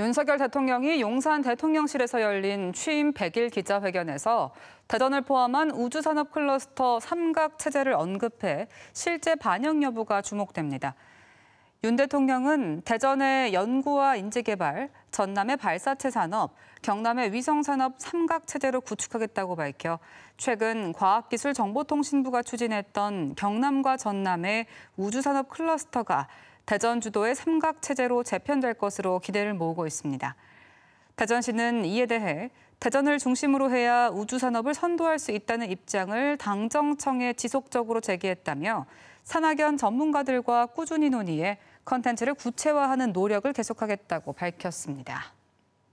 윤석열 대통령이 용산 대통령실에서 열린 취임 100일 기자회견에서 대전을 포함한 우주산업 클러스터 삼각 체제를 언급해 실제 반영 여부가 주목됩니다. 윤 대통령은 대전의 연구와 인재개발, 전남의 발사체 산업, 경남의 위성산업 삼각체제로 구축하겠다고 밝혀 최근 과학기술정보통신부가 추진했던 경남과 전남의 우주산업 클러스터가 대전 주도의 삼각 체제로 재편될 것으로 기대를 모으고 있습니다. 대전시는 이에 대해 대전을 중심으로 해야 우주 산업을 선도할 수 있다는 입장을 당정청에 지속적으로 제기했다며 산학연 전문가들과 꾸준히 논의해 컨텐츠를 구체화하는 노력을 계속하겠다고 밝혔습니다.